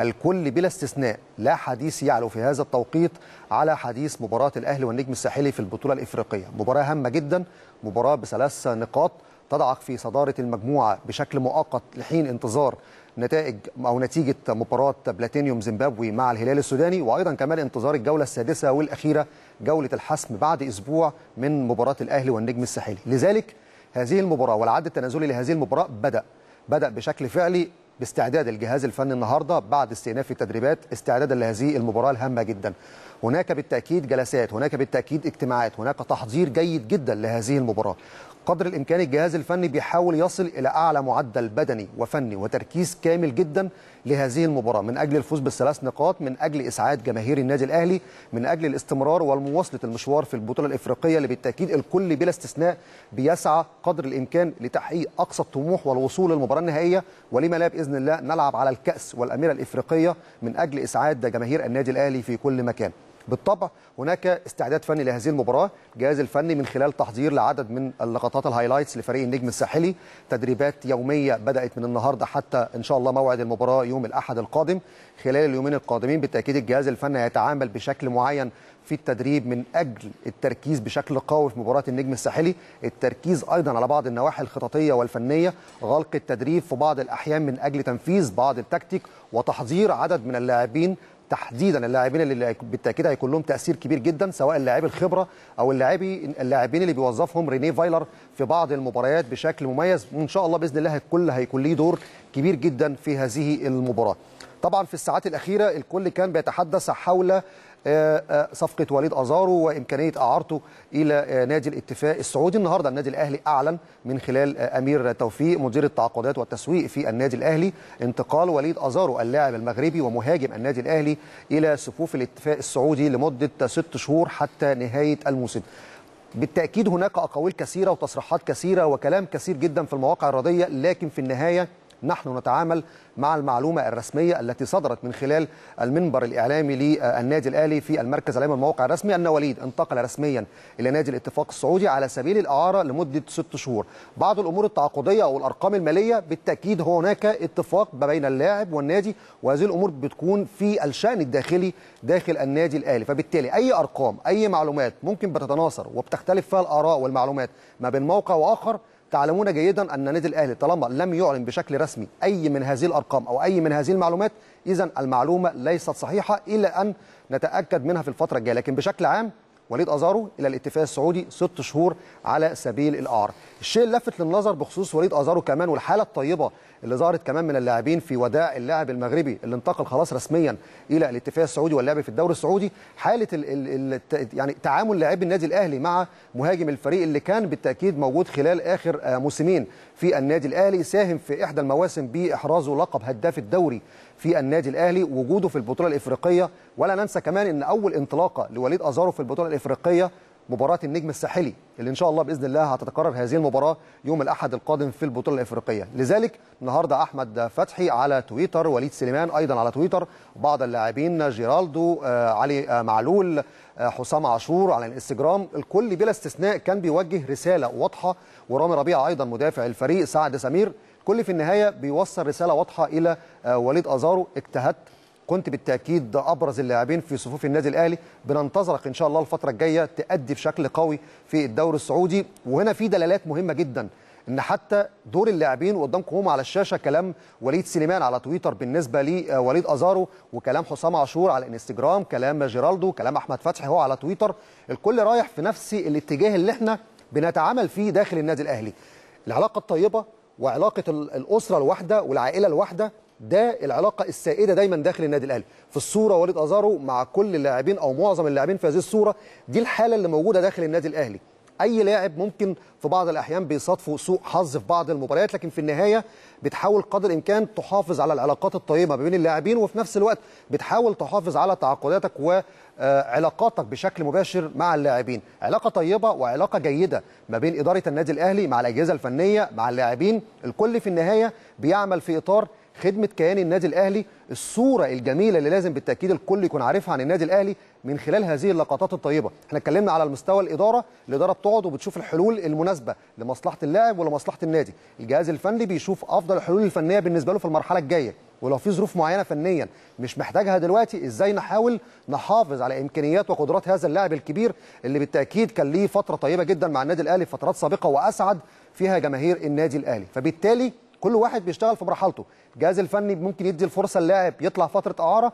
الكل بلا استثناء لا حديث يعلو في هذا التوقيت على حديث مباراة الأهلي والنجم الساحلي في البطولة الإفريقية مباراة هامة جدا مباراة بثلاث نقاط تضعك في صدارة المجموعة بشكل مؤقت لحين انتظار نتائج أو نتيجة مباراة بلاتينيوم زيمبابوي مع الهلال السوداني وأيضا كمان انتظار الجولة السادسة والأخيرة جولة الحسم بعد أسبوع من مباراة الأهلي والنجم الساحلي لذلك هذه المباراة والعد التنازلي لهذه المباراة بدأ بدأ بشكل فعلي باستعداد الجهاز الفني النهارده بعد استئناف التدريبات استعدادا لهذه المباراه الهامه جدا. هناك بالتاكيد جلسات، هناك بالتاكيد اجتماعات، هناك تحضير جيد جدا لهذه المباراه. قدر الامكان الجهاز الفني بيحاول يصل الى اعلى معدل بدني وفني وتركيز كامل جدا لهذه المباراه من اجل الفوز بالثلاث نقاط من اجل اسعاد جماهير النادي الاهلي من اجل الاستمرار والمواصله المشوار في البطوله الافريقيه اللي بالتاكيد الكل بلا استثناء بيسعى قدر الامكان لتحقيق اقصى الطموح والوصول للمباراه النهائيه ولما لا باذن الله نلعب على الكاس والاميره الافريقيه من اجل اسعاد جماهير النادي الاهلي في كل مكان بالطبع هناك استعداد فني لهذه المباراه الجهاز الفني من خلال تحضير لعدد من اللقطات الهايلايتس لفريق النجم الساحلي تدريبات يوميه بدات من النهارده حتى ان شاء الله موعد المباراه يوم الاحد القادم خلال اليومين القادمين بالتاكيد الجهاز الفني هيتعامل بشكل معين في التدريب من اجل التركيز بشكل قوي في مباراه النجم الساحلي، التركيز ايضا على بعض النواحي الخططيه والفنيه، غلق التدريب في بعض الاحيان من اجل تنفيذ بعض التكتيك وتحضير عدد من اللاعبين تحديدا اللاعبين اللي بالتاكيد هيكون لهم تاثير كبير جدا سواء اللاعبي الخبره او اللاعبي اللاعبين اللي بيوظفهم ريني فايلر في بعض المباريات بشكل مميز وان شاء الله باذن الله الكل هيكون ليه دور كبير جدا في هذه المباراه. طبعا في الساعات الاخيره الكل كان بيتحدث حول آه، آه، صفقه وليد ازارو وامكانيه اعارته الى آه، نادي الاتفاق السعودي النهارده النادي الاهلي اعلن من خلال امير توفيق مدير التعاقدات والتسويق في النادي الاهلي انتقال وليد ازارو اللاعب المغربي ومهاجم النادي الاهلي الى صفوف الاتفاق السعودي لمده ست شهور حتى نهايه الموسم بالتاكيد هناك اقاويل كثيره وتصريحات كثيره وكلام كثير جدا في المواقع الرياضيه لكن في النهايه نحن نتعامل مع المعلومة الرسمية التي صدرت من خلال المنبر الإعلامي للنادي الأهلي في المركز الإعلامي الموقع الرسمي أن وليد انتقل رسميا إلى نادي الاتفاق السعودي على سبيل الإعارة لمدة ست شهور بعض الأمور التعاقدية أو الأرقام المالية بالتأكيد هناك اتفاق ما بين اللاعب والنادي وهذه الأمور بتكون في الشأن الداخلي داخل النادي الأهلي فبالتالي أي أرقام أي معلومات ممكن بتتناصر وبتختلف فيها الآراء والمعلومات ما بين موقع وآخر تعلمون جيدا أن النادي الأهلي طالما لم يعلن بشكل رسمي أي من هذه الأرقام أو أي من هذه المعلومات إذا المعلومة ليست صحيحة إلى أن نتأكد منها في الفترة الجاية لكن بشكل عام وليد أزارو إلى الاتفاق السعودي ست شهور على سبيل الاعار الشيء اللافت للنظر بخصوص وليد أزارو كمان والحالة الطيبة اللي ظهرت كمان من اللاعبين في وداع اللاعب المغربي اللي انتقل خلاص رسميا إلى الاتفاق السعودي واللعب في الدوري السعودي حالة الـ الـ الـ يعني تعامل لاعبي النادي الأهلي مع مهاجم الفريق اللي كان بالتأكيد موجود خلال آخر آه، موسمين في النادي الأهلي ساهم في إحدى المواسم بإحرازه لقب هداف الدوري في النادي الأهلي وجوده في البطولة الإفريقية ولا ننسى كمان إن أول انطلاقة لوليد أزارو في البطولة الإفريقية الإفريقية مباراة النجم الساحلي اللي إن شاء الله بإذن الله هتتكرر هذه المباراة يوم الأحد القادم في البطولة الإفريقية لذلك النهاردة أحمد فتحي على تويتر وليد سليمان أيضا على تويتر بعض اللاعبين جيرالدو آه، علي آه، معلول آه، حسام عاشور على الانستجرام الكل بلا استثناء كان بيوجه رسالة واضحة ورامي ربيع أيضا مدافع الفريق سعد سمير كل في النهاية بيوصل رسالة واضحة إلى وليد أزارو اجتهدت كنت بالتاكيد ابرز اللاعبين في صفوف النادي الاهلي بننتظرك ان شاء الله الفتره الجايه تادي بشكل قوي في الدوري السعودي وهنا في دلالات مهمه جدا ان حتى دور اللاعبين وقدامكم هم على الشاشه كلام وليد سليمان على تويتر بالنسبه لوليد آه، ازارو وكلام حسام عاشور على الانستجرام كلام جيرالدو كلام احمد فتحي هو على تويتر الكل رايح في نفس الاتجاه اللي احنا بنتعامل فيه داخل النادي الاهلي العلاقه الطيبه وعلاقه الاسره الواحده والعائله الواحده ده العلاقه السائده دايما داخل النادي الاهلي في الصوره وليد ازارو مع كل اللاعبين او معظم اللاعبين في هذه الصوره دي الحاله اللي موجوده داخل النادي الاهلي اي لاعب ممكن في بعض الاحيان بيصادفه سوء حظ في بعض المباريات لكن في النهايه بتحاول قدر الامكان تحافظ على العلاقات الطيبه ما بين اللاعبين وفي نفس الوقت بتحاول تحافظ على تعاقداتك وعلاقاتك بشكل مباشر مع اللاعبين علاقه طيبه وعلاقه جيده ما بين اداره النادي الاهلي مع الاجهزه الفنيه مع اللاعبين الكل في النهايه بيعمل في اطار خدمه كيان النادي الاهلي الصوره الجميله اللي لازم بالتاكيد الكل يكون عارفها عن النادي الاهلي من خلال هذه اللقطات الطيبه احنا اتكلمنا على المستوى الاداره الاداره بتقعد وبتشوف الحلول المناسبه لمصلحه اللاعب ولمصلحه النادي الجهاز الفني بيشوف افضل الحلول الفنيه بالنسبه له في المرحله الجايه ولو في ظروف معينه فنيا مش محتاجها دلوقتي ازاي نحاول نحافظ على امكانيات وقدرات هذا اللاعب الكبير اللي بالتاكيد كان ليه فتره طيبه جدا مع النادي الاهلي في فترات سابقه واسعد فيها جماهير النادي الاهلي فبالتالي كل واحد بيشتغل في مرحلته الجهاز الفني ممكن يدي الفرصه للاعب يطلع فتره اعاره